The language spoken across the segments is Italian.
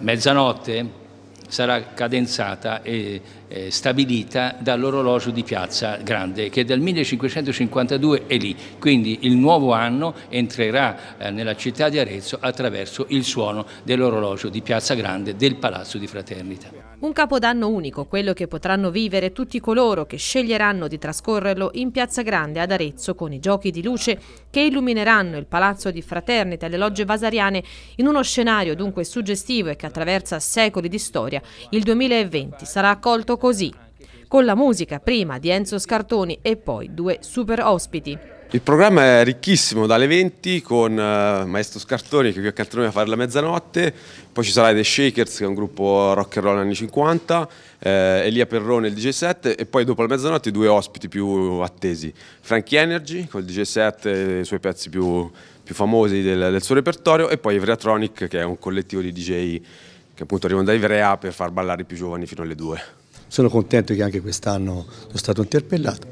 mezzanotte sarà cadenzata e eh, stabilita dall'orologio di Piazza Grande che dal 1552 è lì, quindi il nuovo anno entrerà eh, nella città di Arezzo attraverso il suono dell'orologio di Piazza Grande del Palazzo di Fraternita. Un capodanno unico, quello che potranno vivere tutti coloro che sceglieranno di trascorrerlo in Piazza Grande ad Arezzo con i giochi di luce che illumineranno il Palazzo di Fraternita e le logge vasariane in uno scenario dunque suggestivo e che attraversa secoli di storia storia. Il 2020 sarà accolto così, con la musica prima di Enzo Scartoni e poi due super ospiti. Il programma è ricchissimo dalle 20 con eh, Maestro Scartoni che qui accanto a noi a fare la mezzanotte, poi ci sarà The Shakers che è un gruppo rock and roll anni 50, eh, Elia Perrone il DJ 7 e poi dopo la mezzanotte due ospiti più attesi, Frankie Energy col DJ 7 i suoi pezzi più, più famosi del, del, suo repertorio e poi Evreatronic che è un collettivo di DJ che appunto arrivano da Ivrea per far ballare i più giovani fino alle 2. Sono contento che anche quest'anno sono stato interpellato.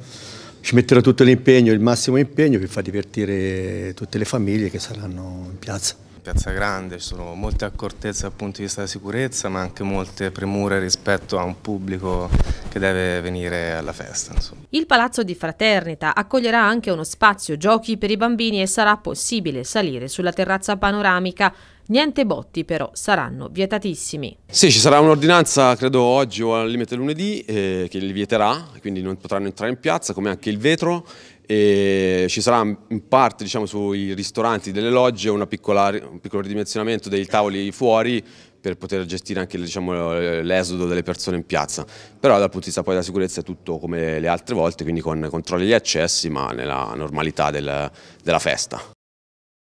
Ci metterò tutto l'impegno, il massimo impegno per far divertire tutte le famiglie che saranno in piazza. In piazza Grande ci sono molte accortezze dal punto di vista della sicurezza ma anche molte premure rispetto a un pubblico che deve venire alla festa. Insomma. Il Palazzo di Fraternita accoglierà anche uno spazio giochi per i bambini e sarà possibile salire sulla terrazza panoramica Niente botti però saranno vietatissimi. Sì, ci sarà un'ordinanza credo oggi o al limite lunedì eh, che li vieterà, quindi non potranno entrare in piazza, come anche il vetro e ci sarà in parte diciamo, sui ristoranti delle logge piccola, un piccolo ridimensionamento dei tavoli fuori per poter gestire anche diciamo, l'esodo delle persone in piazza. Però dal punto di vista poi della sicurezza è tutto come le altre volte, quindi con controlli di accessi ma nella normalità del, della festa.